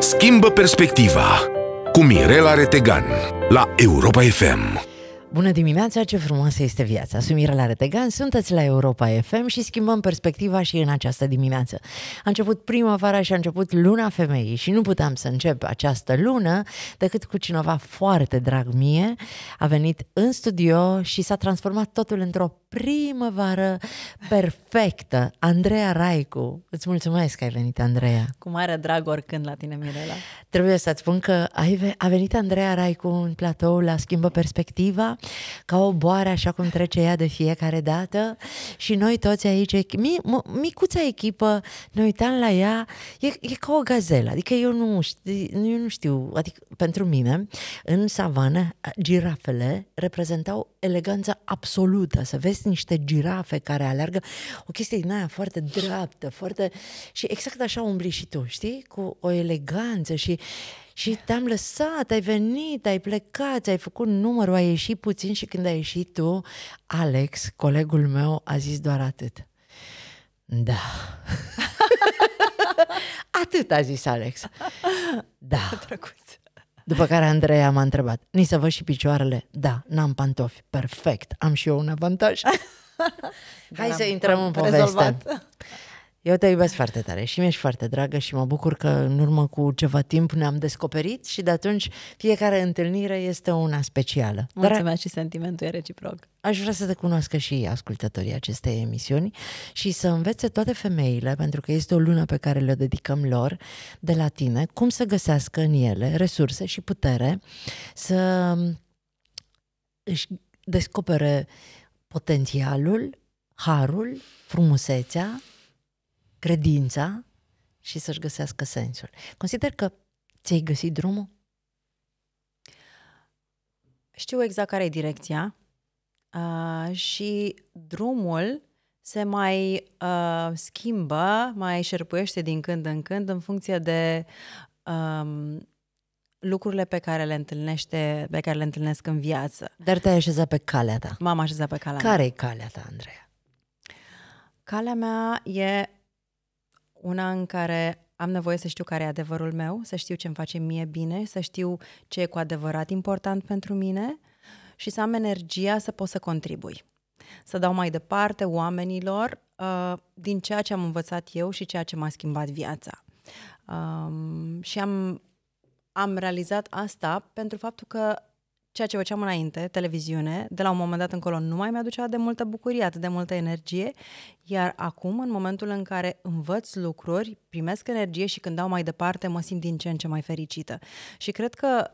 Schimbă perspectiva cu Mirela Retegan la Europa FM. Bună dimineața, ce frumoasă este viața! Sunt Mirela Retegan, sunteți la Europa FM și schimbăm perspectiva și în această dimineață. A început primăvara și a început luna femeii și nu puteam să încep această lună decât cu cineva foarte drag mie. A venit în studio și s-a transformat totul într-o primăvară perfectă. Andreea Raicu, îți mulțumesc că ai venit, Andreea. Cu mare drag oricând la tine, Mirela. Trebuie să-ți spun că ai, a venit Andreea Raicu în platou la Schimbă Perspectiva ca o boare așa cum trece ea de fiecare dată și noi toți aici, mi, micuța echipă, ne uitam la ea, e, e ca o gazelă, adică eu nu, știu, eu nu știu, adică pentru mine, în savană, girafele reprezentau eleganța absolută, să vezi niște girafe care alergă, o chestie din aia foarte dreaptă, foarte... Și exact așa umbli și tu, știi? Cu o eleganță și și te-am lăsat, ai venit, ai plecat, ai făcut numărul, ai ieșit puțin și când ai ieșit tu, Alex, colegul meu, a zis doar atât. Da. atât a zis Alex. Da. După care Andreea m-a întrebat, ni să văd și picioarele? Da, n-am pantofi. Perfect, am și eu un avantaj. Hai să intrăm în poveste. Rezolvat. Eu te iubesc foarte tare și mi-ești foarte dragă și mă bucur că în urmă cu ceva timp ne-am descoperit și de atunci fiecare întâlnire este una specială. Mulțumesc Dar... și sentimentul e reciproc. Aș vrea să te cunoască și ascultătorii acestei emisiuni și să învețe toate femeile, pentru că este o lună pe care le dedicăm lor, de la tine, cum să găsească în ele resurse și putere să își descopere potențialul, harul, frumusețea credința și să-și găsească sensul. Consider că ți-ai găsit drumul? Știu exact care e direcția uh, și drumul se mai uh, schimbă, mai șerpuiește din când în când în funcție de um, lucrurile pe care le întâlnește, pe care le întâlnesc în viață. Dar te-ai așezat pe calea ta. M-am așezat pe calea care mea. Care e calea ta, Andreea? Calea mea e una în care am nevoie să știu care e adevărul meu, să știu ce îmi face mie bine, să știu ce e cu adevărat important pentru mine și să am energia să pot să contribui. Să dau mai departe oamenilor uh, din ceea ce am învățat eu și ceea ce m-a schimbat viața. Um, și am, am realizat asta pentru faptul că ceea ce făceam înainte, televiziune, de la un moment dat încolo nu mai mi-aducea de multă bucurie, atât de multă energie, iar acum, în momentul în care învăț lucruri, primesc energie și când dau mai departe, mă simt din ce în ce mai fericită. Și cred că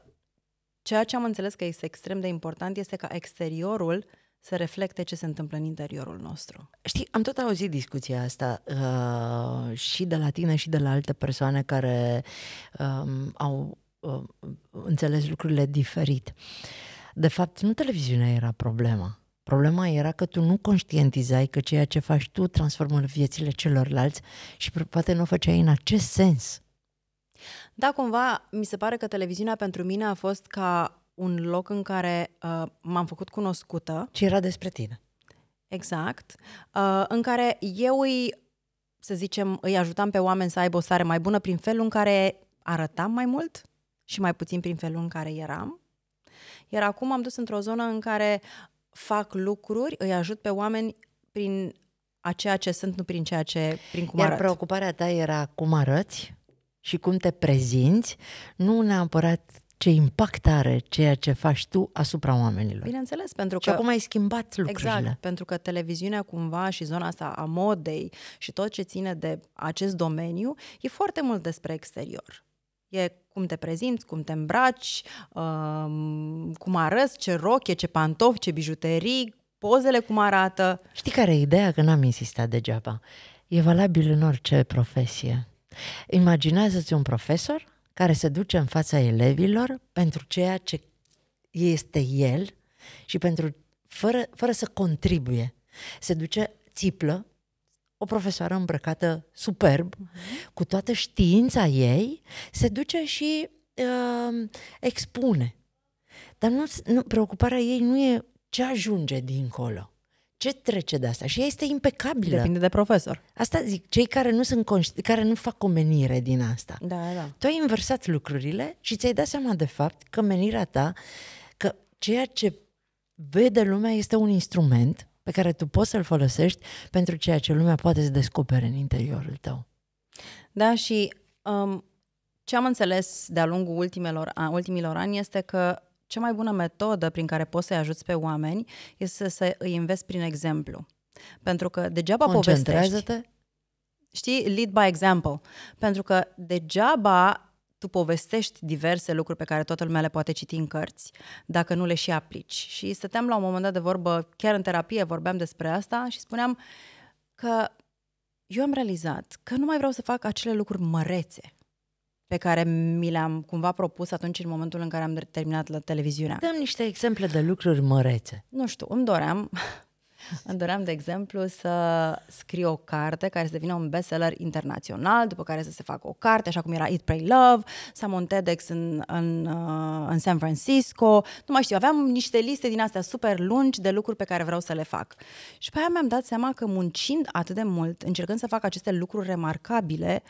ceea ce am înțeles că este extrem de important este ca exteriorul să reflecte ce se întâmplă în interiorul nostru. Știi, am tot auzit discuția asta uh, și de la tine și de la alte persoane care um, au Uh, uh, înțeles lucrurile diferit. De fapt, nu televiziunea era problema. Problema era că tu nu conștientizai că ceea ce faci tu transformă viețile celorlalți și poate nu o făceai în acest sens. Da, cumva, mi se pare că televiziunea pentru mine a fost ca un loc în care uh, m-am făcut cunoscută. Ce era despre tine. Exact. Uh, în care eu îi, să zicem, îi ajutam pe oameni să aibă o stare mai bună prin felul în care arătam mai mult, și mai puțin prin felul în care eram. Iar acum am dus într-o zonă în care fac lucruri, îi ajut pe oameni prin a ceea ce sunt, nu prin ceea ce, prin cum Iar arăt. preocuparea ta era cum arăți și cum te prezinți, nu neapărat ce impact are ceea ce faci tu asupra oamenilor. Bineînțeles, pentru că... Și acum ai schimbat lucrurile. Exact, pentru că televiziunea cumva și zona asta a modei și tot ce ține de acest domeniu e foarte mult despre exterior. E cum te prezinți, cum te îmbraci, um, cum arăți, ce roche, ce pantofi, ce bijuterii, pozele cum arată. Știi care e ideea? Că n-am insistat degeaba. E valabil în orice profesie. Imaginează-ți un profesor care se duce în fața elevilor pentru ceea ce este el și pentru, fără, fără să contribuie. Se duce țiplă, o profesoară îmbrăcată superb, cu toată știința ei, se duce și uh, expune. Dar nu, nu, preocuparea ei nu e ce ajunge dincolo. Ce trece de asta? Și ea este impecabilă. Depinde de profesor. Asta zic, cei care nu, sunt conști- care nu fac o menire din asta. Da, da. Tu ai inversat lucrurile și ți-ai dat seama de fapt că menirea ta, că ceea ce vede lumea este un instrument pe care tu poți să-l folosești pentru ceea ce lumea poate să descopere în interiorul tău. Da, și um, ce am înțeles de-a lungul ultimelor, ultimilor ani este că cea mai bună metodă prin care poți să-i ajuți pe oameni este să îi înveți prin exemplu. Pentru că degeaba povestești... Știi, lead by example. Pentru că degeaba tu povestești diverse lucruri pe care toată lumea le poate citi în cărți, dacă nu le și aplici. Și stăteam la un moment dat de vorbă, chiar în terapie vorbeam despre asta și spuneam că eu am realizat că nu mai vreau să fac acele lucruri mărețe pe care mi le-am cumva propus atunci în momentul în care am terminat la televiziunea. Dăm niște exemple de lucruri mărețe. Nu știu, îmi doream îmi doream, de exemplu, să scriu o carte care să devină un bestseller internațional, după care să se facă o carte, așa cum era Eat, Pray, Love, să am un TEDx în, în, uh, în San Francisco, nu mai știu, aveam niște liste din astea super lungi de lucruri pe care vreau să le fac. Și pe aia mi-am dat seama că muncind atât de mult, încercând să fac aceste lucruri remarcabile,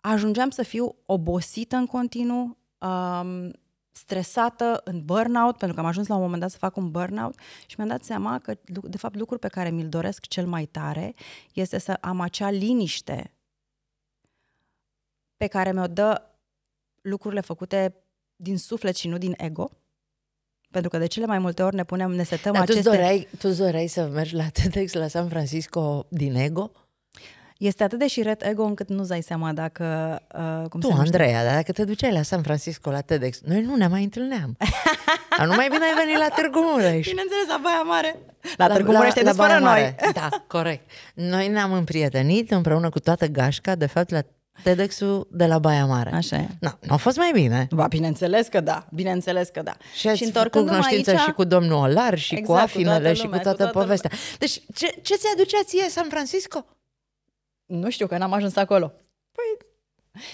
ajungeam să fiu obosită în continuu, um, stresată, în burnout, pentru că am ajuns la un moment dat să fac un burnout și mi-am dat seama că, de fapt, lucrul pe care mi-l doresc cel mai tare este să am acea liniște pe care mi-o dă lucrurile făcute din suflet și nu din ego. Pentru că de cele mai multe ori ne punem, ne setăm Dar aceste... Tu doreai, tu doreai să mergi la TEDx la San Francisco din ego? este atât de șiret ego încât nu-ți dai seama dacă... Uh, cum tu, se Andreea, dar dacă te duceai la San Francisco la TEDx, noi nu ne mai întâlneam. dar nu mai bine ai venit la Târgu Mureș. Bineînțeles, la Baia Mare. La, la Târgu Mureș la, la noi. da, corect. Noi ne-am împrietenit împreună cu toată gașca, de fapt, la TEDx-ul de la Baia Mare. Așa e. Na, nu a fost mai bine. Ba, bineînțeles că da, bineînțeles că da. Și, și cu cunoștință aici... și cu domnul Olar și exact, cu afinele cu lumea, și cu toată, cu toată povestea. Lumea. Deci, ce, ce ți-aducea ție San Francisco? nu știu, că n-am ajuns acolo. Păi,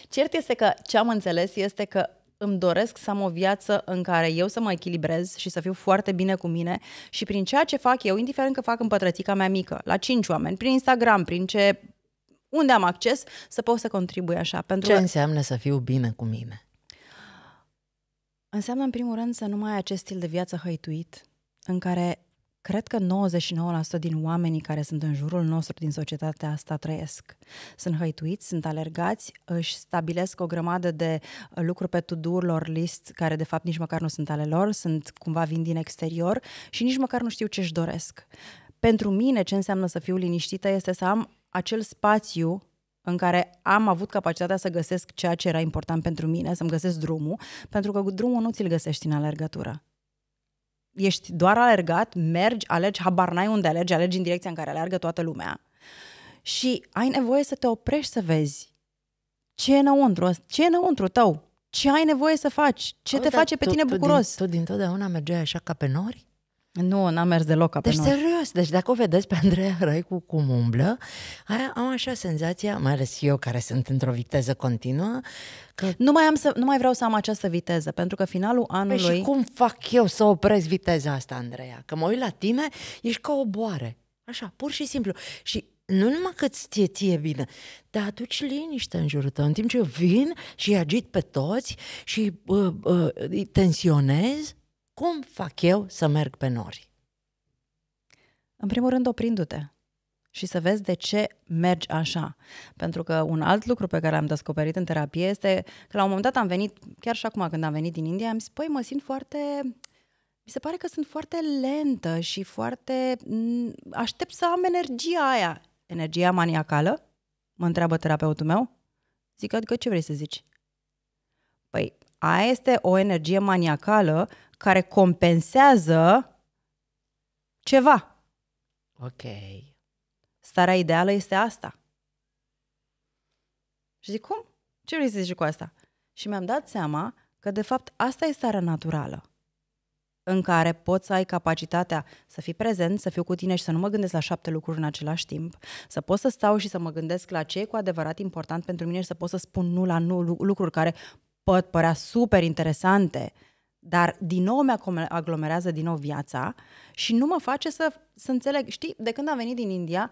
cert este că ce am înțeles este că îmi doresc să am o viață în care eu să mă echilibrez și să fiu foarte bine cu mine și prin ceea ce fac eu, indiferent că fac în pătrățica mea mică, la cinci oameni, prin Instagram, prin ce unde am acces, să pot să contribui așa. Pentru ce că... înseamnă să fiu bine cu mine? Înseamnă, în primul rând, să nu mai ai acest stil de viață hăituit, în care Cred că 99% din oamenii care sunt în jurul nostru din societatea asta trăiesc. Sunt hăituiți, sunt alergați, își stabilesc o grămadă de lucruri pe to lor list care de fapt nici măcar nu sunt ale lor, sunt cumva vin din exterior și nici măcar nu știu ce își doresc. Pentru mine ce înseamnă să fiu liniștită este să am acel spațiu în care am avut capacitatea să găsesc ceea ce era important pentru mine, să-mi găsesc drumul, pentru că drumul nu ți-l găsești în alergătură ești doar alergat, mergi, alergi, habar n-ai unde alergi, alergi în direcția în care alergă toată lumea și ai nevoie să te oprești să vezi ce e înăuntru, ce e înăuntru tău, ce ai nevoie să faci, ce Uite, te face pe tu, tine bucuros. Tu din, tu dintotdeauna mergeai așa ca pe nori? Nu, n-a mers deloc ca deci, noi. serios, deci dacă o vedeți pe Andreea Răicu cum umblă, aia, am așa senzația, mai ales eu care sunt într-o viteză continuă, că... Nu mai, am să, nu mai vreau să am această viteză, pentru că finalul anului... Păi și cum fac eu să opresc viteza asta, Andreea? Că mă uit la tine, ești ca o boare. Așa, pur și simplu. Și nu numai că ți ție, ție bine, dar aduci liniște în jurul tău. În timp ce eu vin și agit pe toți și uh, uh, tensionez, cum fac eu să merg pe nori? În primul rând, oprindu-te și să vezi de ce mergi așa. Pentru că un alt lucru pe care l-am descoperit în terapie este că la un moment dat am venit, chiar și acum când am venit din India, am zis, păi mă simt foarte mi se pare că sunt foarte lentă și foarte... Mm, aștept să am energia aia. Energia maniacală? Mă întreabă terapeutul meu. Zic, adică ce vrei să zici? Păi, aia este o energie maniacală care compensează ceva. Ok. Starea ideală este asta. Și zic, cum? Ce vrei să zici cu asta? Și mi-am dat seama că, de fapt, asta e starea naturală în care poți să ai capacitatea să fii prezent, să fiu cu tine și să nu mă gândesc la șapte lucruri în același timp, să pot să stau și să mă gândesc la ce e cu adevărat important pentru mine și să pot să spun nu la nu lucruri care pot părea super interesante, dar din nou mă aglomerează din nou viața și nu mă face să, să înțeleg. Știi, de când am venit din India,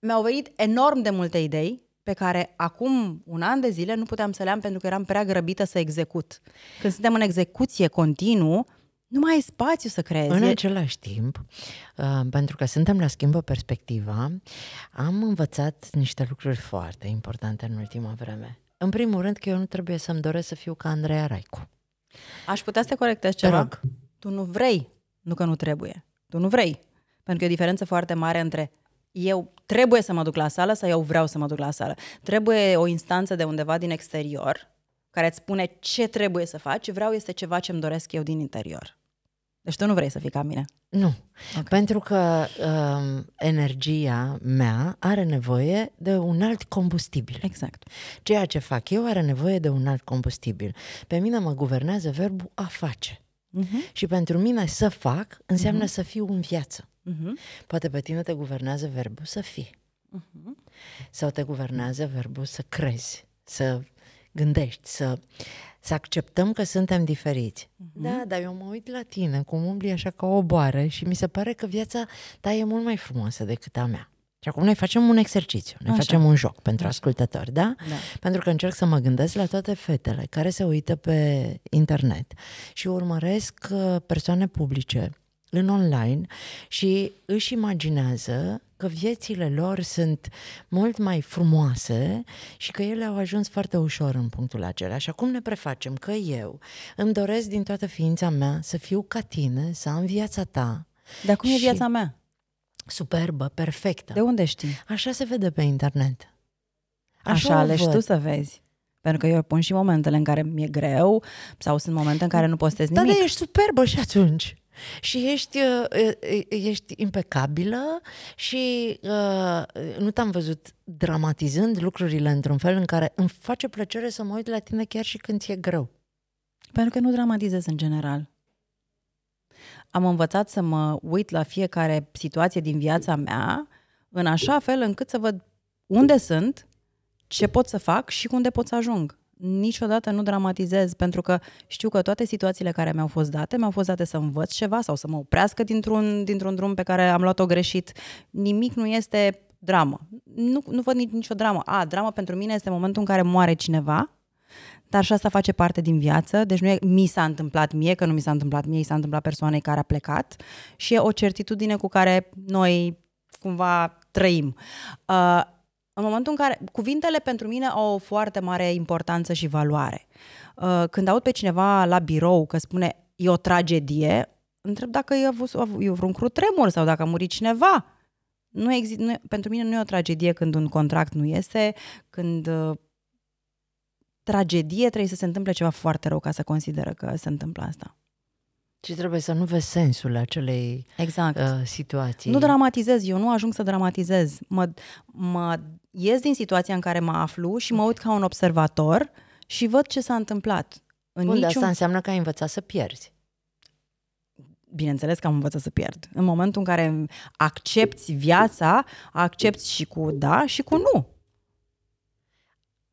mi-au venit enorm de multe idei pe care acum un an de zile nu puteam să le am pentru că eram prea grăbită să execut. Când suntem în execuție continuu, nu mai ai spațiu să creezi. În același timp, uh, pentru că suntem la schimbă perspectiva, am învățat niște lucruri foarte importante în ultima vreme. În primul rând că eu nu trebuie să-mi doresc să fiu ca Andreea Raicu. Aș putea să te corectez ceva. Rog. Tu nu vrei, nu că nu trebuie. Tu nu vrei. Pentru că e o diferență foarte mare între eu trebuie să mă duc la sală sau eu vreau să mă duc la sală. Trebuie o instanță de undeva din exterior care îți spune ce trebuie să faci. Vreau este ceva ce îmi doresc eu din interior. Deci tu nu vrei să fii ca mine. Nu. Okay. Pentru că um, energia mea are nevoie de un alt combustibil. Exact. Ceea ce fac eu are nevoie de un alt combustibil. Pe mine mă guvernează verbul a face. Uh-huh. Și pentru mine să fac înseamnă uh-huh. să fiu în viață. Uh-huh. Poate pe tine te guvernează verbul să fii. Uh-huh. Sau te guvernează verbul să crezi, să gândești, să, să acceptăm că suntem diferiți. Mm-hmm. Da, dar eu mă uit la tine, cum umbli așa ca o boară și mi se pare că viața ta e mult mai frumoasă decât a mea. Și acum noi facem un exercițiu, noi Așa. facem un joc pentru Așa. Da. ascultători, da? da? Pentru că încerc să mă gândesc la toate fetele care se uită pe internet și urmăresc uh, persoane publice în online și își imaginează că viețile lor sunt mult mai frumoase și că ele au ajuns foarte ușor în punctul acela. Așa cum ne prefacem că eu îmi doresc din toată ființa mea să fiu ca tine, să am viața ta. Dar cum e viața mea? Superbă, perfectă. De unde știi? Așa se vede pe internet. Așa, Așa alegi tu să vezi. Pentru că eu pun și momentele în care mi-e greu sau sunt momente în care nu postez nimic. Dar ești superbă și atunci și ești, uh, ești impecabilă și uh, nu te-am văzut dramatizând lucrurile într-un fel în care îmi face plăcere să mă uit la tine chiar și când e greu. Pentru că nu dramatizez în general. Am învățat să mă uit la fiecare situație din viața mea în așa fel încât să văd unde sunt, ce pot să fac și unde pot să ajung niciodată nu dramatizez, pentru că știu că toate situațiile care mi-au fost date, mi-au fost date să învăț ceva sau să mă oprească dintr-un, dintr-un drum pe care am luat-o greșit. Nimic nu este dramă. Nu, nu văd nici, nicio dramă. A, dramă pentru mine este momentul în care moare cineva, dar și asta face parte din viață, deci nu e mi s-a întâmplat mie, că nu mi s-a întâmplat mie, s-a întâmplat persoanei care a plecat și e o certitudine cu care noi cumva trăim. Uh, în momentul în care cuvintele pentru mine au o foarte mare importanță și valoare. Uh, când aud pe cineva la birou că spune e o tragedie, întreb dacă e, avut, e vreun tremur sau dacă a murit cineva. Nu exist, nu, pentru mine nu e o tragedie când un contract nu iese, când uh, tragedie trebuie să se întâmple ceva foarte rău ca să consideră că se întâmplă asta. Și trebuie să nu vezi sensul acelei exact. uh, situații. Nu dramatizez, eu nu ajung să dramatizez. Mă, mă ies din situația în care mă aflu și mă uit ca un observator și văd ce s-a întâmplat. În Bun, niciun... asta înseamnă că ai învățat să pierzi. Bineînțeles că am învățat să pierd. În momentul în care accepti viața, accepti și cu da și cu nu.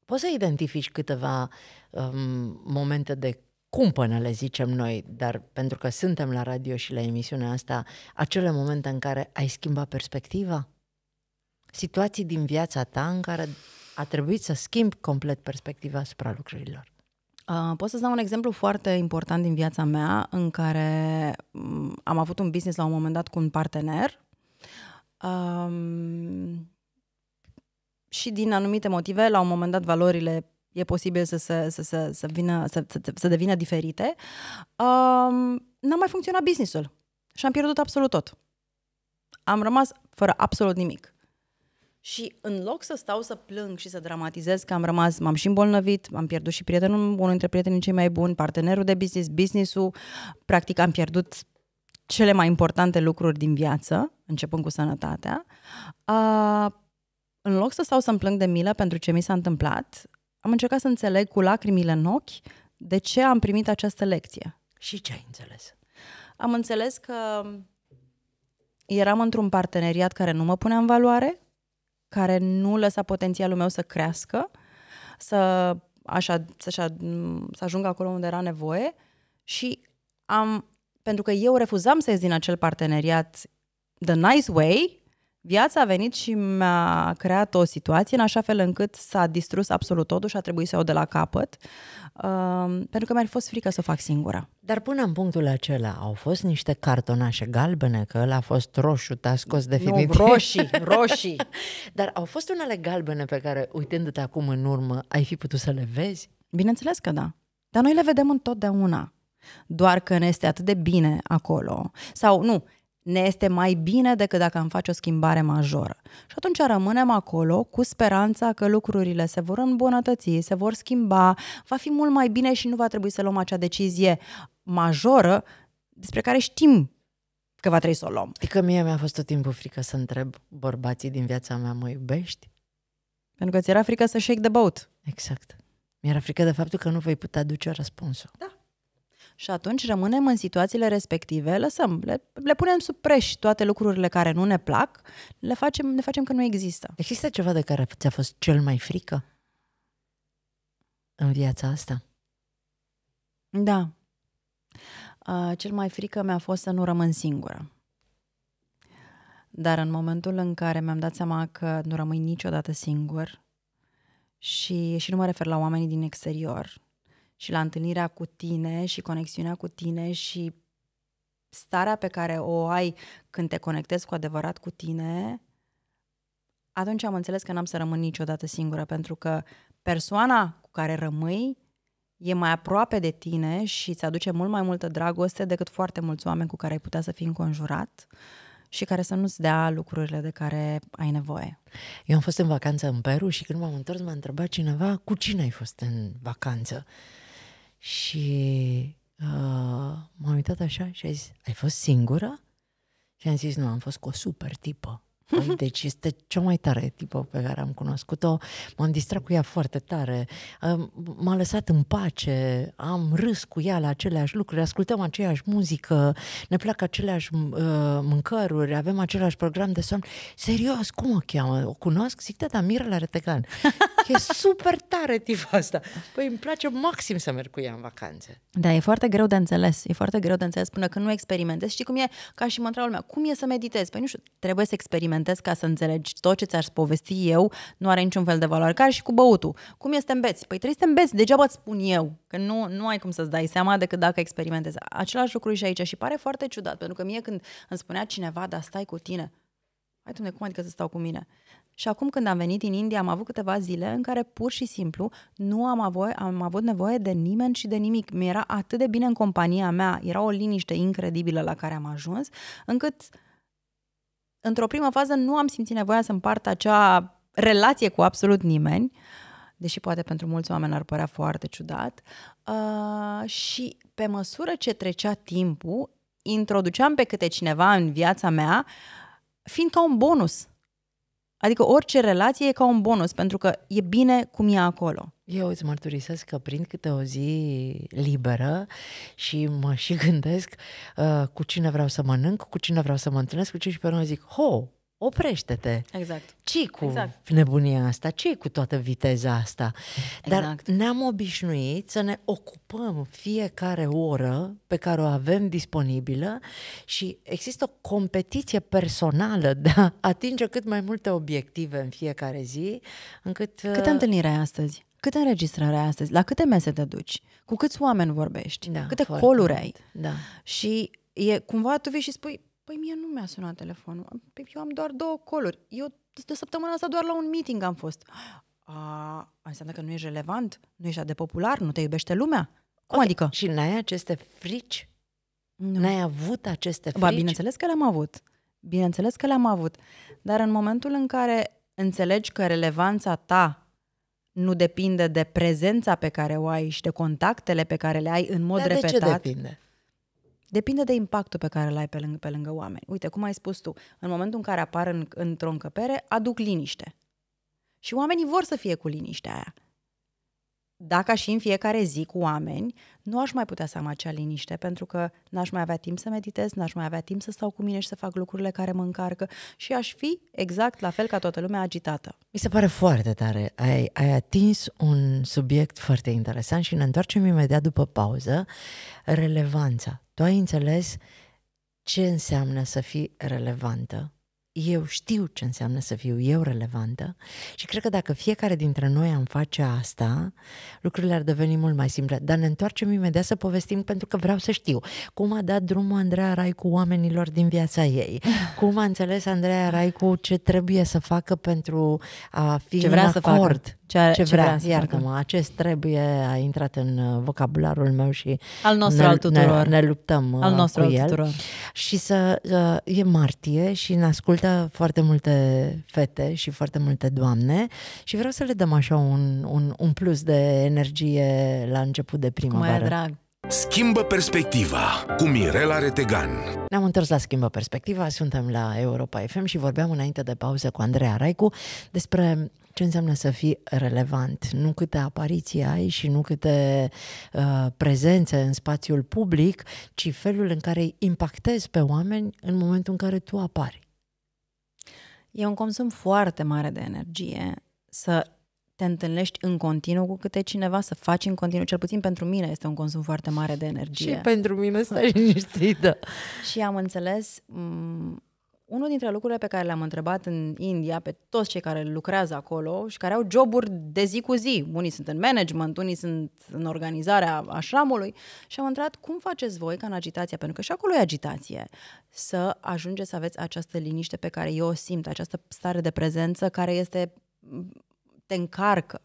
Poți să identifici câteva um, momente de cumpănă, le zicem noi, dar pentru că suntem la radio și la emisiunea asta, acele momente în care ai schimbat perspectiva? Situații din viața ta în care a trebuit să schimbi complet perspectiva asupra lucrurilor. Uh, pot să-ți dau un exemplu foarte important din viața mea în care mm, am avut un business la un moment dat cu un partener um, și din anumite motive, la un moment dat valorile e posibil să, se, să, să, să, vină, să, să, să devină diferite, um, n-a mai funcționat businessul și am pierdut absolut tot. Am rămas fără absolut nimic. Și în loc să stau să plâng și să dramatizez că am rămas, m-am și îmbolnăvit, am pierdut și prietenul, unul dintre prietenii cei mai buni, partenerul de business, business-ul, practic am pierdut cele mai importante lucruri din viață, începând cu sănătatea, uh, în loc să stau să-mi plâng de milă pentru ce mi s-a întâmplat, am încercat să înțeleg cu lacrimile în ochi de ce am primit această lecție. Și ce ai înțeles? Am înțeles că eram într-un parteneriat care nu mă punea în valoare, care nu lăsa potențialul meu să crească, să, așa, să, așa, să ajungă acolo unde era nevoie și am, pentru că eu refuzam să ies din acel parteneriat the nice way, Viața a venit și mi-a creat o situație în așa fel încât s-a distrus absolut totul și a trebuit să o de la capăt, um, pentru că mi-ar fost frică să o fac singura. Dar până în punctul acela au fost niște cartonașe galbene, că ăla a fost roșu, te-a scos definitiv. Nu, roșii, roșii. Dar au fost unele galbene pe care, uitându-te acum în urmă, ai fi putut să le vezi? Bineînțeles că da. Dar noi le vedem întotdeauna doar că ne este atât de bine acolo. Sau nu, ne este mai bine decât dacă am face o schimbare majoră. Și atunci rămânem acolo cu speranța că lucrurile se vor îmbunătăți, se vor schimba, va fi mult mai bine și nu va trebui să luăm acea decizie majoră despre care știm că va trebui să o luăm. Știi că mie mi-a fost tot timpul frică să întreb bărbații din viața mea, mă iubești? Pentru că ți era frică să shake the boat. Exact. Mi-era frică de faptul că nu voi putea duce răspunsul. Da. Și atunci rămânem în situațiile respective, lăsăm, le, le punem sub preș toate lucrurile care nu ne plac, le facem, ne facem că nu există. Există ceva de care ți-a fost cel mai frică în viața asta? Da. Uh, cel mai frică mi-a fost să nu rămân singură. Dar în momentul în care mi-am dat seama că nu rămâi niciodată singur și, și nu mă refer la oamenii din exterior, și la întâlnirea cu tine și conexiunea cu tine și starea pe care o ai când te conectezi cu adevărat cu tine, atunci am înțeles că n-am să rămân niciodată singură, pentru că persoana cu care rămâi e mai aproape de tine și îți aduce mult mai multă dragoste decât foarte mulți oameni cu care ai putea să fii înconjurat și care să nu-ți dea lucrurile de care ai nevoie. Eu am fost în vacanță în Peru și când m-am întors m-a întrebat cineva cu cine ai fost în vacanță. Și uh, m-am uitat așa și a zis, ai fost singură? Și am zis, nu, am fost cu o super tipă. Deci este cea mai tare tipă pe care am cunoscut-o. M-am distrat cu ea foarte tare. M-a lăsat în pace. Am râs cu ea la aceleași lucruri. Ascultăm aceeași muzică. Ne plac aceleași uh, mâncăruri. Avem același program de somn. Serios, cum o cheamă? O cunosc? Zic, da, Mira la Retegan. E super tare tipul asta. Păi îmi place maxim să merg cu ea în vacanțe. Da, e foarte greu de înțeles. E foarte greu de înțeles până când nu experimentezi. Știi cum e? Ca și mă întreabă lumea, cum e să meditezi? Păi nu știu, trebuie să experimentezi experimentezi ca să înțelegi tot ce ți-aș povesti eu, nu are niciun fel de valoare. Care și cu băutul. Cum este îmbeți? Păi trebuie să te îmbeți, degeaba îți spun eu, că nu, nu ai cum să-ți dai seama decât dacă experimentezi. Același lucru și aici și pare foarte ciudat, pentru că mie când îmi spunea cineva, da, stai cu tine, hai tu cum adică să stau cu mine? Și acum când am venit în India, am avut câteva zile în care pur și simplu nu am avut, am avut nevoie de nimeni și de nimic. Mi era atât de bine în compania mea, era o liniște incredibilă la care am ajuns, încât într-o primă fază nu am simțit nevoia să împart acea relație cu absolut nimeni, deși poate pentru mulți oameni ar părea foarte ciudat. Uh, și pe măsură ce trecea timpul, introduceam pe câte cineva în viața mea, fiind ca un bonus. Adică orice relație e ca un bonus, pentru că e bine cum e acolo. Eu îți mărturisesc că prind câte o zi liberă și mă și gândesc uh, cu cine vreau să mănânc, cu cine vreau să mă întâlnesc, cu cine și pe urmă zic, ho, oprește-te. Exact. ce cu exact. nebunia asta? ce cu toată viteza asta? Dar exact. ne-am obișnuit să ne ocupăm fiecare oră pe care o avem disponibilă și există o competiție personală de a atinge cât mai multe obiective în fiecare zi, încât... Câte uh, întâlnire ai astăzi? Câte înregistrări ai astăzi? La câte mese te duci? Cu câți oameni vorbești? Da, câte coluri ai? Da. Și e, cumva tu vii și spui, Păi mie nu mi-a sunat telefonul. Păi eu am doar două coluri. Eu de săptămâna asta doar la un meeting am fost. A, înseamnă că nu ești relevant? Nu ești de popular? Nu te iubește lumea? Cum okay. adică? Și n-ai aceste frici? Nu. N-ai avut aceste frici? Ba, bineînțeles că le-am avut. Bineînțeles că le-am avut. Dar în momentul în care înțelegi că relevanța ta nu depinde de prezența pe care o ai și de contactele pe care le ai în mod Dar repetat. De ce depinde? Depinde de impactul pe care îl ai pe lângă, pe lângă oameni. Uite, cum ai spus tu, în momentul în care apar în, într-o încăpere, aduc liniște. Și oamenii vor să fie cu liniștea aia. Dacă aș fi în fiecare zi cu oameni, nu aș mai putea să am acea liniște, pentru că n-aș mai avea timp să meditez, n-aș mai avea timp să stau cu mine și să fac lucrurile care mă încarcă și aș fi exact la fel ca toată lumea agitată. Mi se pare foarte tare. Ai, ai atins un subiect foarte interesant și ne întoarcem imediat după pauză, relevanța tu ai înțeles ce înseamnă să fii relevantă. Eu știu ce înseamnă să fiu eu relevantă și cred că dacă fiecare dintre noi am face asta, lucrurile ar deveni mult mai simple. Dar ne întoarcem imediat să povestim pentru că vreau să știu cum a dat drumul Andreea Rai cu oamenilor din viața ei, cum a înțeles Andreea Rai cu ce trebuie să facă pentru a fi ce vrea în acord. Să facă ce, are, ce, vrea, ce vrea să iartă mă, acest trebuie a intrat în uh, vocabularul meu și al nostru, ne, al tuturor. Ne, ne luptăm uh, al nostru, cu al el. Tuturor. Și să, uh, e martie și ne ascultă foarte multe fete și foarte multe doamne și vreau să le dăm așa un, un, un plus de energie la început de primăvară. Cum e drag. Schimbă perspectiva cu Mirela Retegan. Ne-am întors la Schimbă perspectiva, suntem la Europa FM și vorbeam înainte de pauză cu Andreea Raicu despre ce înseamnă să fii relevant. Nu câte apariții ai și nu câte uh, prezențe în spațiul public, ci felul în care îi impactezi pe oameni în momentul în care tu apari. E un consum foarte mare de energie să te întâlnești în continuu cu câte cineva, să faci în continuu, cel puțin pentru mine este un consum foarte mare de energie. Și pentru mine stai liniștită. și am înțeles unul dintre lucrurile pe care le-am întrebat în India, pe toți cei care lucrează acolo și care au joburi de zi cu zi, unii sunt în management, unii sunt în organizarea așramului, și am întrebat cum faceți voi ca în agitația, pentru că și acolo e agitație, să ajungeți să aveți această liniște pe care eu o simt, această stare de prezență care este te încarcă.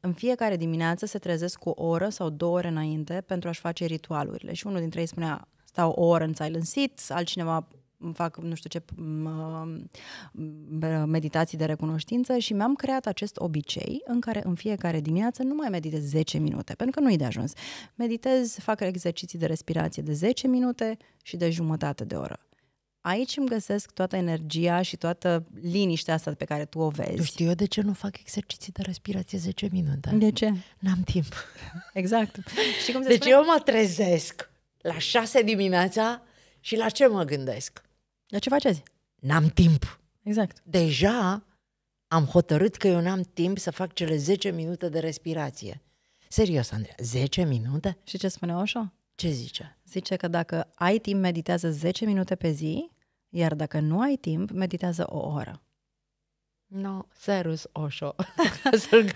În fiecare dimineață se trezesc cu o oră sau două ore înainte pentru a-și face ritualurile. Și unul dintre ei spunea, stau o oră în silent seat, altcineva fac nu știu ce meditații de recunoștință și mi-am creat acest obicei în care în fiecare dimineață nu mai meditez 10 minute, pentru că nu-i de ajuns. Meditez, fac exerciții de respirație de 10 minute și de jumătate de oră aici îmi găsesc toată energia și toată liniștea asta pe care tu o vezi. Tu știu eu de ce nu fac exerciții de respirație 10 minute? De ce? N-am timp. Exact. Știi cum se deci spune? eu mă trezesc la 6 dimineața și la ce mă gândesc? Dar ce faci azi? N-am timp. Exact. Deja am hotărât că eu n-am timp să fac cele 10 minute de respirație. Serios, Andreea, 10 minute? Și ce spune Oșo? Ce zice? Zice că dacă ai timp, meditează 10 minute pe zi, iar dacă nu ai timp, meditează o oră. No, serus, Oșo. Să-l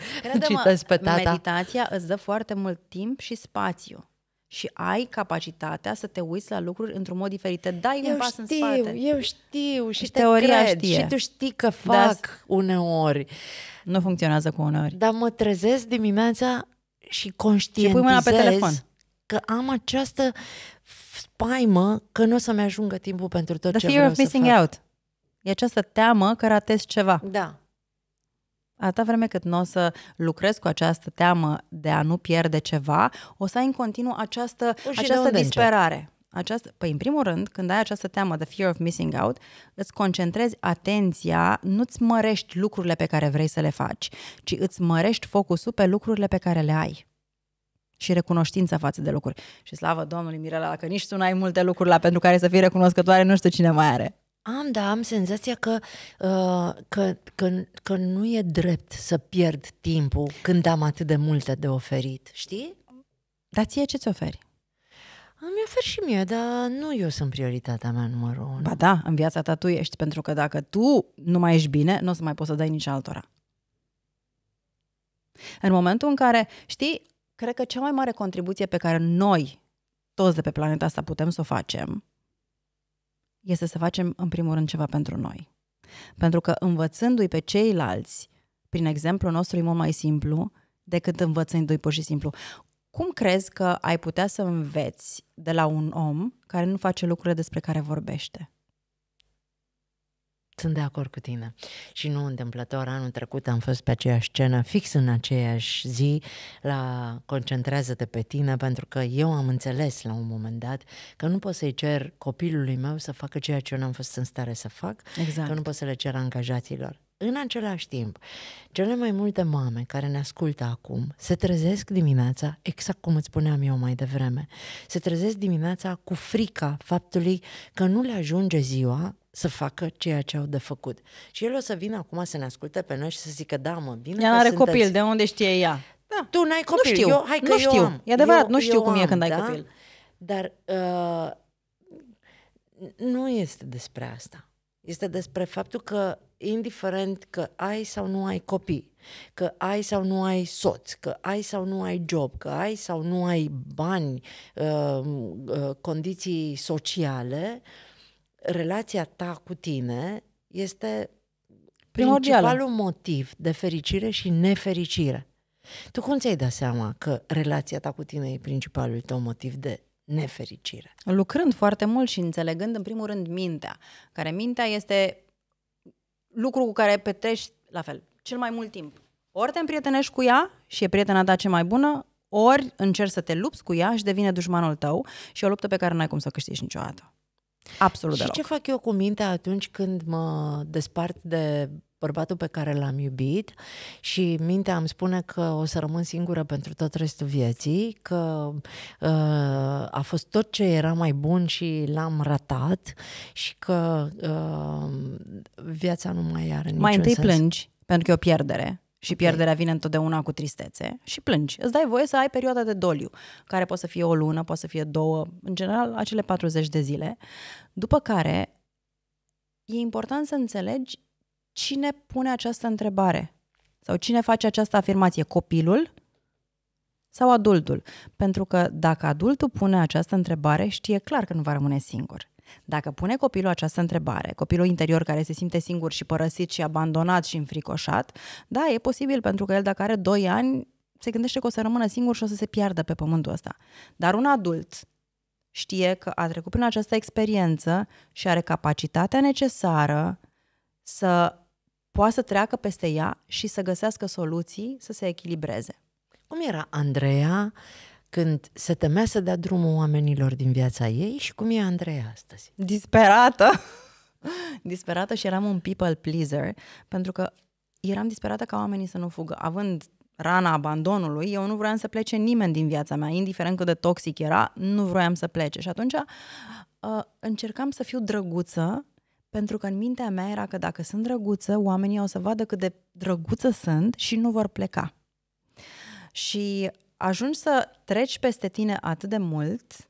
citesc pe tata. Meditația îți dă foarte mult timp și spațiu și ai capacitatea să te uiți la lucruri într-un mod diferit. Te dai eu un pas știu, în spate. Eu știu, și, și te teoria cred, știe. Și tu știi că fac da, uneori. Nu funcționează cu uneori. Dar mă trezesc dimineața și conștientizez și pui mâna pe telefon. că am această spaimă că nu o să-mi ajungă timpul pentru tot The ce fear vreau of missing să fac. out. E această teamă că ratez ceva. Da. Atâta vreme cât nu o să lucrez cu această teamă de a nu pierde ceva, o să ai în continuu această, această disperare. Această, păi, în primul rând, când ai această teamă de fear of missing out, îți concentrezi atenția, nu-ți mărești lucrurile pe care vrei să le faci, ci îți mărești focusul pe lucrurile pe care le ai și recunoștința față de lucruri. Și slavă Domnului Mirela, că nici tu n-ai multe lucruri la pentru care să fii recunoscătoare, nu știu cine mai are. Am, da, am senzația că, uh, că, că, că nu e drept să pierd timpul când am atât de multe de oferit, știi? Dar ție ce-ți oferi? Îmi ofer și mie, dar nu eu sunt prioritatea mea numărul unu. Ba da, în viața ta tu ești, pentru că dacă tu nu mai ești bine, nu o să mai poți să dai nici altora. În momentul în care, știi, cred că cea mai mare contribuție pe care noi, toți de pe planeta asta, putem să o facem, este să facem în primul rând ceva pentru noi. Pentru că învățându-i pe ceilalți, prin exemplu nostru e mult mai simplu decât învățându-i pur și simplu. Cum crezi că ai putea să înveți de la un om care nu face lucrurile despre care vorbește? Sunt de acord cu tine. Și nu întâmplător, anul trecut am fost pe aceeași scenă, fix în aceeași zi, la Concentrează-te pe tine, pentru că eu am înțeles la un moment dat că nu pot să-i cer copilului meu să facă ceea ce eu n-am fost în stare să fac, exact. că nu pot să le cer angajaților. În același timp, cele mai multe mame care ne ascultă acum se trezesc dimineața, exact cum îți spuneam eu mai devreme, se trezesc dimineața cu frica faptului că nu le ajunge ziua să facă ceea ce au de făcut. Și el o să vină acum să ne asculte pe noi și să zică, da, mă, bine Ea are sunteți... copil, de unde știe ea? Da. Tu n-ai copil, nu știu, eu, hai că nu eu am. E adevărat, eu, nu știu cum am, e când da? ai copil. Dar uh, nu este despre asta. Este despre faptul că, indiferent că ai sau nu ai copii, că ai sau nu ai soț, că ai sau nu ai job, că ai sau nu ai bani, uh, uh, condiții sociale, uh, relația ta cu tine este Primordială. principalul motiv de fericire și nefericire. Tu cum ți-ai dat seama că relația ta cu tine e principalul tău motiv de nefericire? Lucrând foarte mult și înțelegând în primul rând mintea, care mintea este lucru cu care petrești, la fel, cel mai mult timp. Ori te împrietenești cu ea și e prietena ta cea mai bună, ori încerci să te lupți cu ea și devine dușmanul tău și o luptă pe care nu ai cum să o câștigi niciodată. Absolut Și deloc. ce fac eu cu mintea atunci când mă despart de bărbatul pe care l-am iubit și mintea îmi spune că o să rămân singură pentru tot restul vieții, că uh, a fost tot ce era mai bun și l-am ratat și că uh, viața nu mai are niciun Mai întâi sens. plângi, pentru că e o pierdere. Și pierderea vine întotdeauna cu tristețe și plângi. Îți dai voie să ai perioada de doliu, care poate să fie o lună, poate să fie două, în general acele 40 de zile, după care e important să înțelegi cine pune această întrebare sau cine face această afirmație, copilul sau adultul. Pentru că dacă adultul pune această întrebare, știe clar că nu va rămâne singur. Dacă pune copilul această întrebare, copilul interior care se simte singur și părăsit și abandonat și înfricoșat, da, e posibil pentru că el dacă are 2 ani se gândește că o să rămână singur și o să se piardă pe pământul ăsta. Dar un adult știe că a trecut prin această experiență și are capacitatea necesară să poată să treacă peste ea și să găsească soluții să se echilibreze. Cum era Andreea când se temea să dea drumul oamenilor din viața ei și cum e Andreea astăzi. Disperată! disperată și eram un people pleaser, pentru că eram disperată ca oamenii să nu fugă. Având rana abandonului, eu nu vroiam să plece nimeni din viața mea, indiferent cât de toxic era, nu vroiam să plece. Și atunci uh, încercam să fiu drăguță, pentru că în mintea mea era că dacă sunt drăguță, oamenii o să vadă cât de drăguță sunt și nu vor pleca. Și ajungi să treci peste tine atât de mult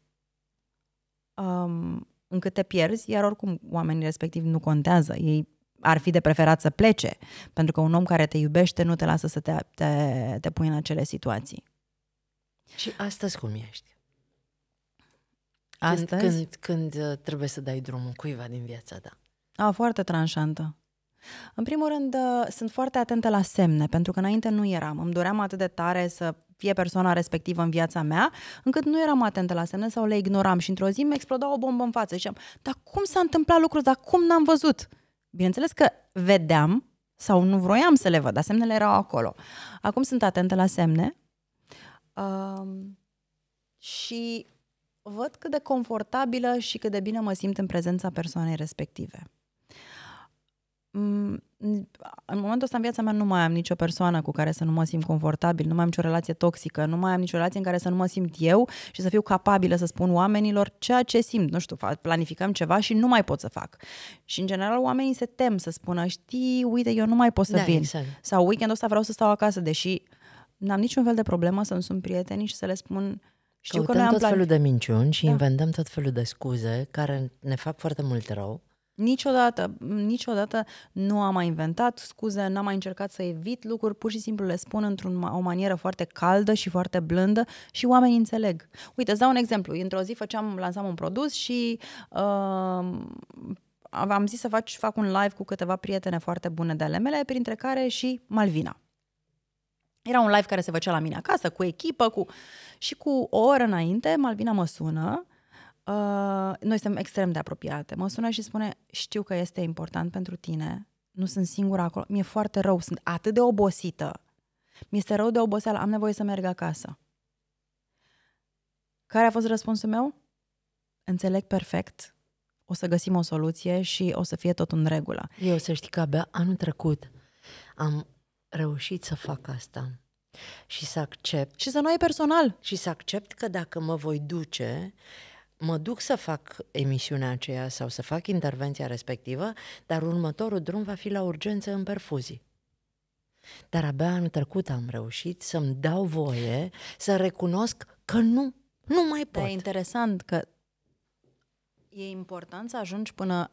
um, încât te pierzi, iar oricum oamenii respectiv nu contează. Ei ar fi de preferat să plece, pentru că un om care te iubește nu te lasă să te, te, te pui în acele situații. Și astăzi cum ești? Astăzi? Când, când, când uh, trebuie să dai drumul cuiva din viața ta? A, foarte tranșantă. În primul rând, uh, sunt foarte atentă la semne, pentru că înainte nu eram. Îmi doream atât de tare să fie persoana respectivă în viața mea, încât nu eram atentă la semne sau le ignoram și într-o zi mi exploda o bombă în față și ziceam, dar cum s-a întâmplat lucrul, dar cum n-am văzut? Bineînțeles că vedeam sau nu vroiam să le văd, dar semnele erau acolo. Acum sunt atentă la semne um, și văd cât de confortabilă și cât de bine mă simt în prezența persoanei respective. Um, în momentul ăsta în viața mea nu mai am nicio persoană cu care să nu mă simt confortabil, nu mai am nicio relație toxică, nu mai am nicio relație în care să nu mă simt eu și să fiu capabilă să spun oamenilor ceea ce simt. Nu știu, planificăm ceva și nu mai pot să fac. Și în general oamenii se tem să spună, știi, uite, eu nu mai pot să da, vin. Exact. Sau weekendul ăsta vreau să stau acasă, deși n-am niciun fel de problemă să-mi sun prietenii și să le spun, știu Căutăm că noi am tot plan... felul de minciuni și da. inventăm tot felul de scuze care ne fac foarte mult rău Niciodată, niciodată nu am mai inventat scuze, n-am mai încercat să evit lucruri, pur și simplu le spun într-o manieră foarte caldă și foarte blândă și oamenii înțeleg. Uite, îți dau un exemplu. Într-o zi făceam, lansam un produs și uh, um, am zis să fac, fac un live cu câteva prietene foarte bune de ale mele, printre care și Malvina. Era un live care se făcea la mine acasă, cu echipă, cu... și cu o oră înainte Malvina mă sună uh, noi suntem extrem de apropiate. Mă sună și spune, știu că este important pentru tine, nu sunt singură acolo, mi-e foarte rău, sunt atât de obosită, mi este rău de oboseală, am nevoie să merg acasă. Care a fost răspunsul meu? Înțeleg perfect, o să găsim o soluție și o să fie tot în regulă. Eu să știi că abia anul trecut am reușit să fac asta și să accept. Și să nu e personal. Și să accept că dacă mă voi duce, mă duc să fac emisiunea aceea sau să fac intervenția respectivă, dar următorul drum va fi la urgență în perfuzii. Dar abia anul trecut am reușit să-mi dau voie să recunosc că nu, nu mai pot. Dar e interesant că e important să ajungi până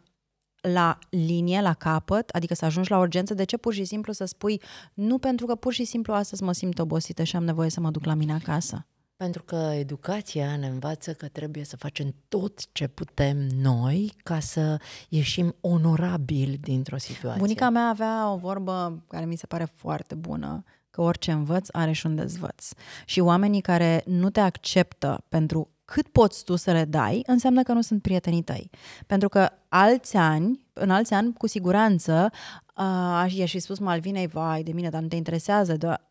la linie, la capăt, adică să ajungi la urgență, de ce pur și simplu să spui nu pentru că pur și simplu astăzi mă simt obosită și am nevoie să mă duc la mine acasă? Pentru că educația ne învață că trebuie să facem tot ce putem noi ca să ieșim onorabil dintr-o situație. Bunica mea avea o vorbă care mi se pare foarte bună, că orice învăț are și un dezvăț. Și oamenii care nu te acceptă pentru cât poți tu să le dai, înseamnă că nu sunt prietenii tăi. Pentru că alți ani, în alți ani, cu siguranță, uh, i-aș fi spus Malvinei, vai de mine, dar nu te interesează, doar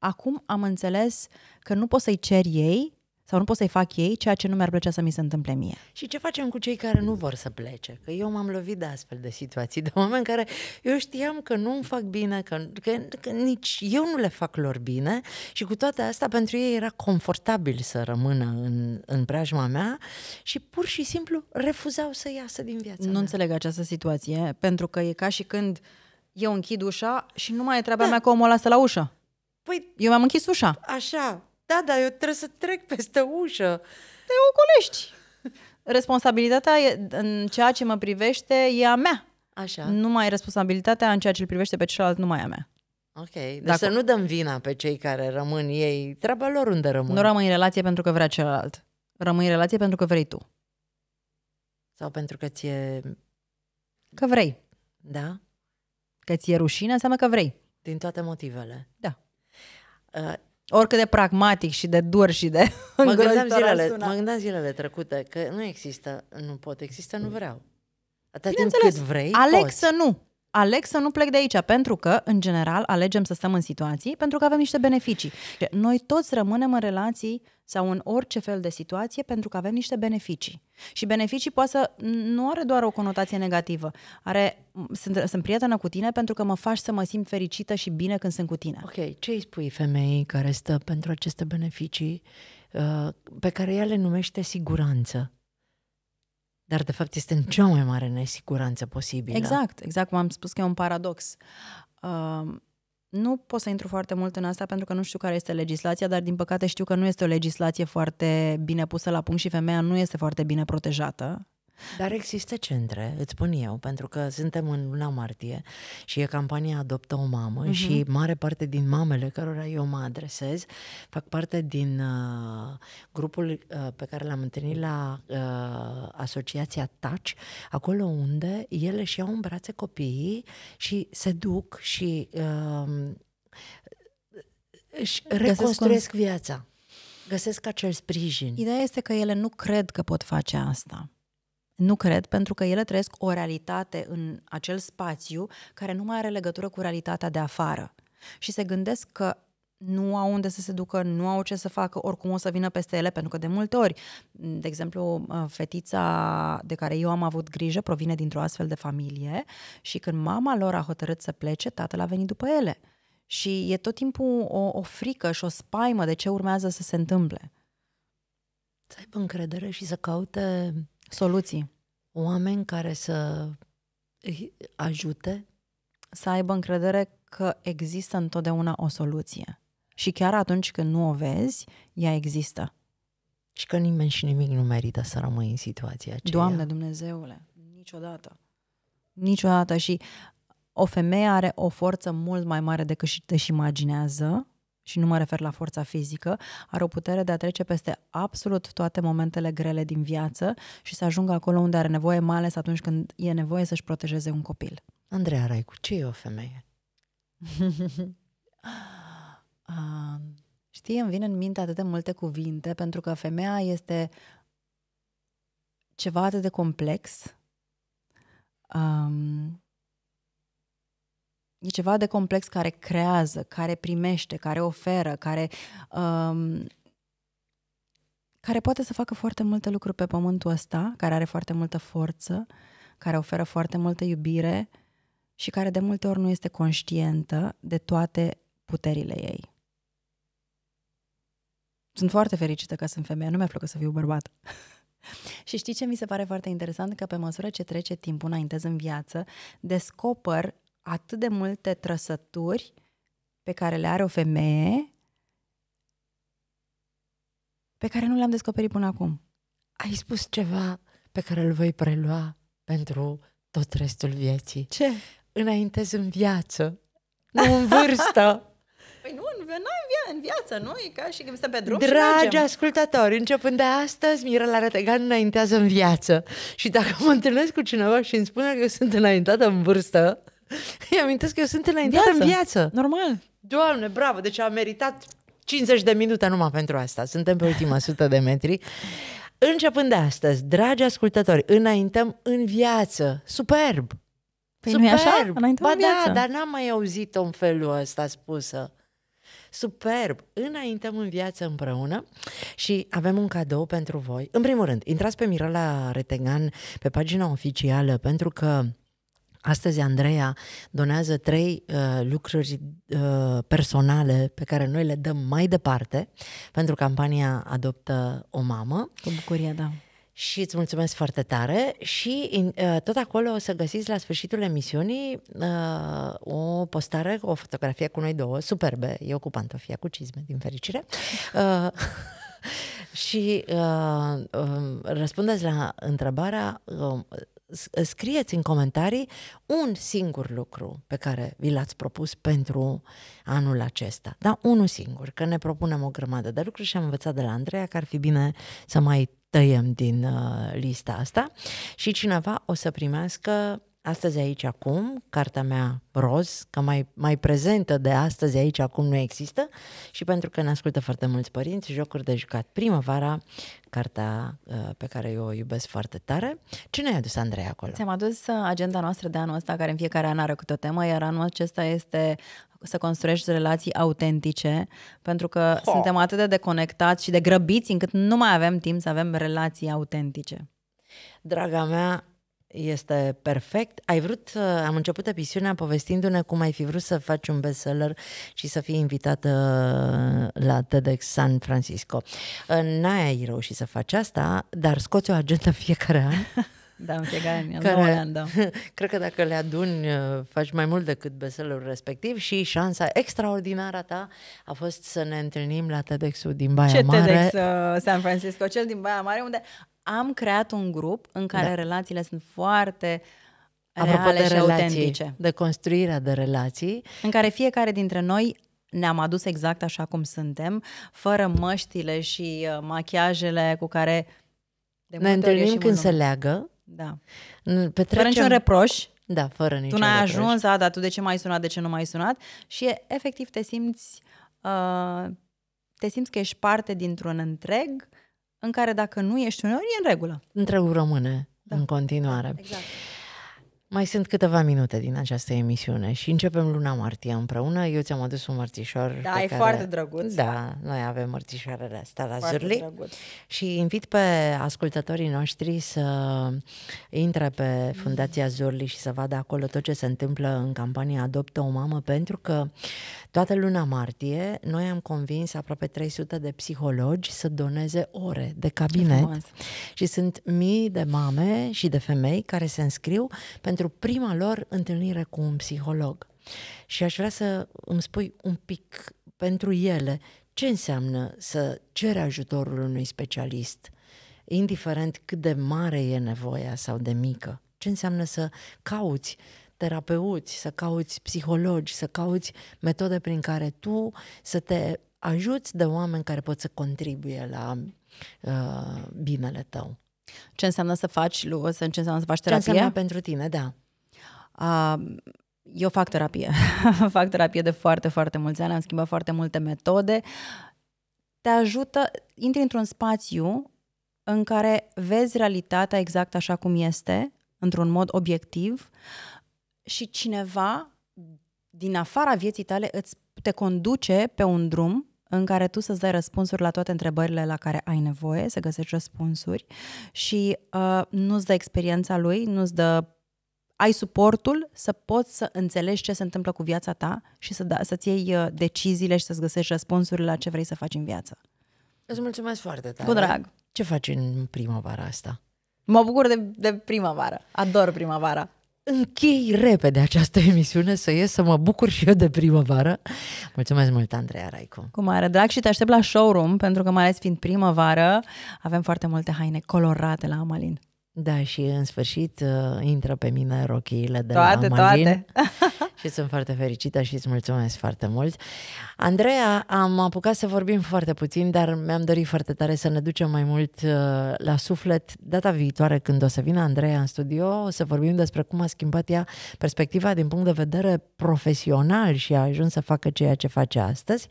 acum am înțeles că nu pot să-i cer ei sau nu pot să-i fac ei ceea ce nu mi-ar plăcea să mi se întâmple mie. Și ce facem cu cei care nu vor să plece? Că eu m-am lovit de astfel de situații, de oameni care eu știam că nu îmi fac bine, că, că, că nici eu nu le fac lor bine și cu toate astea pentru ei era confortabil să rămână în, în preajma mea și pur și simplu refuzau să iasă din viața Nu mea. înțeleg această situație, pentru că e ca și când eu închid ușa și nu mai e treaba da. mea că omul lasă la ușă. Păi, eu m am închis ușa. Așa, da, dar eu trebuie să trec peste ușă. Te ocolești. Responsabilitatea e, în ceea ce mă privește e a mea. Așa. Nu mai e responsabilitatea în ceea ce îl privește pe celălalt, nu mai e a mea. Ok, deci Dacă... să nu dăm vina pe cei care rămân ei, treaba lor unde rămân. Nu rămâi în relație pentru că vrea celălalt. Rămâi în relație pentru că vrei tu. Sau pentru că ți-e... Că vrei. Da? Că ți-e rușine înseamnă că vrei. Din toate motivele. Da. Uh, oricât de pragmatic și de dur și de mă gândeam, zilele, mă gândeam zilele trecute că nu există, nu pot, există, nu vreau. Atât timp cât vrei, Aleg poți. să nu. Aleg să nu plec de aici, pentru că, în general, alegem să stăm în situații pentru că avem niște beneficii. Noi toți rămânem în relații sau în orice fel de situație pentru că avem niște beneficii. Și beneficii poate să nu are doar o conotație negativă. Are, sunt, sunt prietenă cu tine pentru că mă faci să mă simt fericită și bine când sunt cu tine. Ok, ce îi spui femeii care stă pentru aceste beneficii uh, pe care ea le numește siguranță? Dar de fapt este în cea mai mare nesiguranță posibilă. Exact, exact cum am spus că e un paradox. Uh, nu pot să intru foarte mult în asta pentru că nu știu care este legislația, dar din păcate știu că nu este o legislație foarte bine pusă la punct și femeia nu este foarte bine protejată dar există centre, îți spun eu, pentru că suntem în luna martie și e campania Adoptă o mamă uh-huh. și mare parte din mamele cărora eu mă adresez fac parte din uh, grupul uh, pe care l-am întâlnit la uh, asociația Touch, acolo unde ele și iau în brațe copiii și se duc și uh, își reconstruiesc viața. Găsesc acel sprijin. Ideea este că ele nu cred că pot face asta. Nu cred, pentru că ele trăiesc o realitate în acel spațiu care nu mai are legătură cu realitatea de afară. Și se gândesc că nu au unde să se ducă, nu au ce să facă, oricum o să vină peste ele, pentru că de multe ori, de exemplu, uh, fetița de care eu am avut grijă provine dintr-o astfel de familie și când mama lor a hotărât să plece, tatăl a venit după ele. Și e tot timpul o, o frică și o spaimă de ce urmează să se întâmple. Să aibă încredere și să caute Soluții. Oameni care să îi ajute? Să aibă încredere că există întotdeauna o soluție. Și chiar atunci când nu o vezi, ea există. Și că nimeni și nimic nu merită să rămâi în situația aceea. Doamne Dumnezeule, niciodată. Niciodată. Și o femeie are o forță mult mai mare decât te-și imaginează și nu mă refer la forța fizică, are o putere de a trece peste absolut toate momentele grele din viață și să ajungă acolo unde are nevoie, mai ales atunci când e nevoie să-și protejeze un copil. Andreea Raicu, ce e o femeie? uh, știi, îmi vin în minte atât de multe cuvinte, pentru că femeia este ceva atât de complex, um, E ceva de complex care creează, care primește, care oferă, care, um, care poate să facă foarte multe lucruri pe pământul ăsta, care are foarte multă forță, care oferă foarte multă iubire și care de multe ori nu este conștientă de toate puterile ei. Sunt foarte fericită că sunt femeie, nu mi-a plăcut să fiu bărbat. și știi ce mi se pare foarte interesant? Că pe măsură ce trece timpul înaintez în viață, descoper atât de multe trăsături pe care le are o femeie pe care nu le-am descoperit până acum. Ai spus ceva pe care îl voi prelua pentru tot restul vieții. Ce? Înaintez în viață, nu în vârstă. Păi nu, nu, nu în, via- în viață, nu? E ca și când stăm pe drum Dragi și ascultători, începând de astăzi, la Rătegan înaintează în viață. Și dacă mă întâlnesc cu cineva și îmi spune că sunt înaintată în vârstă, Îi amintesc că eu sunt înaintată în viață. Normal. Doamne, bravo! Deci a meritat 50 de minute numai pentru asta. Suntem pe ultima 100 de metri. Începând de astăzi, dragi ascultători, înaintăm în viață. Superb! Păi Superb! așa? Înaintăm ba în da, viață. da, dar n-am mai auzit-o în felul ăsta spusă. Superb! Înaintăm în viață împreună și avem un cadou pentru voi. În primul rând, intrați pe Mirela Retegan pe pagina oficială pentru că Astăzi Andreea donează trei uh, lucruri uh, personale pe care noi le dăm mai departe pentru campania Adoptă o mamă. Cu bucurie, da. Și îți mulțumesc foarte tare și uh, tot acolo o să găsiți la sfârșitul emisiunii uh, o postare cu o fotografie cu noi două, superbe, eu cu pantofia, cu cizme, din fericire. Uh, și uh, uh, răspundeți la întrebarea uh, Uh, scrieți în comentarii un singur lucru pe care vi l-ați propus pentru anul acesta. Da, unul singur, că ne propunem o grămadă de lucruri și am învățat de la Andreea că ar fi bine să mai tăiem din uh, lista asta și cineva o să primească astăzi aici acum, cartea mea roz, că mai, mai prezentă de astăzi aici acum nu există și pentru că ne ascultă foarte mulți părinți, jocuri de jucat primăvara, cartea uh, pe care eu o iubesc foarte tare. Ce ne-ai adus, Andrei, acolo? Ți-am adus uh, agenda noastră de anul ăsta, care în fiecare an are câte o temă, iar anul acesta este să construiești relații autentice, pentru că oh. suntem atât de deconectați și de grăbiți încât nu mai avem timp să avem relații autentice. Draga mea, este perfect. Ai vrut, am început emisiunea povestindu-ne cum ai fi vrut să faci un bestseller și să fii invitată la TEDx San Francisco. Ă, n-ai reușit să faci asta, dar scoți o agenda fiecare an. Da, în fiecare an, care, an, da. Cred că dacă le aduni, ă, faci mai mult decât bestsellerul respectiv și șansa extraordinară ta a fost să ne întâlnim la TEDx-ul din Baia Ce Mare. Ce TEDx uh, San Francisco? Cel din Baia Mare, unde am creat un grup în care da. relațiile sunt foarte Apropo reale de și relații, autentice. De construirea de relații. În care fiecare dintre noi ne-am adus exact așa cum suntem, fără măștile și uh, machiajele cu care de ne întâlnim când se leagă. Da. Petrecem... Fără niciun reproș. Da, fără niciun reproș. Tu n-ai ajuns, a, dar tu de ce mai sunat, de ce nu mai sunat? Și efectiv te simți, uh, te simți că ești parte dintr-un întreg uh, în care dacă nu ești uneori, e în regulă. Întregul rămâne da. în continuare. Da, exact. Mai sunt câteva minute din această emisiune și începem luna martie împreună. Eu ți-am adus un mărțișor. Da, pe e care... foarte drăguț. Da, noi avem mărțișoarele astea la Zurli. Și invit pe ascultătorii noștri să intre pe Fundația Zurli și să vadă acolo tot ce se întâmplă în campania Adoptă o Mamă, pentru că toată luna martie noi am convins aproape 300 de psihologi să doneze ore de cabinet. Și sunt mii de mame și de femei care se înscriu pentru pentru prima lor întâlnire cu un psiholog. Și aș vrea să îmi spui un pic pentru ele ce înseamnă să cere ajutorul unui specialist, indiferent cât de mare e nevoia sau de mică. Ce înseamnă să cauți terapeuți, să cauți psihologi, să cauți metode prin care tu să te ajuți de oameni care pot să contribuie la uh, binele tău. Ce înseamnă să faci, ce înseamnă să faci terapie? Ce înseamnă pentru tine, da. Uh, eu fac terapie. fac terapie de foarte, foarte mulți ani, am schimbat foarte multe metode. Te ajută, intri într-un spațiu în care vezi realitatea exact așa cum este, într-un mod obiectiv, și cineva din afara vieții tale îți te conduce pe un drum în care tu să-ți dai răspunsuri la toate întrebările la care ai nevoie, să găsești răspunsuri și uh, nu-ți dă experiența lui, nu-ți dă ai suportul să poți să înțelegi ce se întâmplă cu viața ta și să da, să-ți iei uh, deciziile și să-ți găsești răspunsurile la ce vrei să faci în viață. Îți mulțumesc foarte tare. Cu drag. Ce faci în primăvara asta? Mă bucur de, de primăvară. Ador primăvara închei repede această emisiune, să ies să mă bucur și eu de primăvară. Mulțumesc mult, Andreea Raicu. Cu mare drag și te aștept la showroom, pentru că mai ales fiind primăvară, avem foarte multe haine colorate la Amalin. Da, și în sfârșit uh, intră pe mine rochiile de toate, la Amalin. Toate, toate. Și sunt foarte fericită și îți mulțumesc foarte mult. Andreea, am apucat să vorbim foarte puțin, dar mi-am dorit foarte tare să ne ducem mai mult uh, la suflet. Data viitoare, când o să vină Andreea în studio, o să vorbim despre cum a schimbat ea perspectiva din punct de vedere profesional și a ajuns să facă ceea ce face astăzi.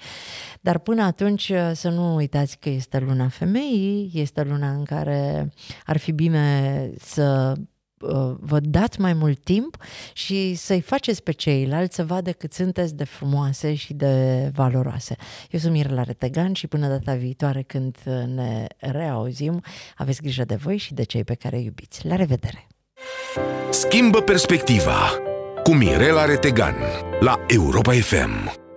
Dar până atunci uh, să nu uitați că este luna femeii, este luna în care ar fi bine să Uh, vă dați mai mult timp și să-i faceți pe ceilalți să vadă cât sunteți de frumoase și de valoroase. Eu sunt Mirela Retegan și până data viitoare când uh, ne reauzim, aveți grijă de voi și de cei pe care iubiți. La revedere! Schimbă perspectiva cu Mirela Retegan la Europa FM.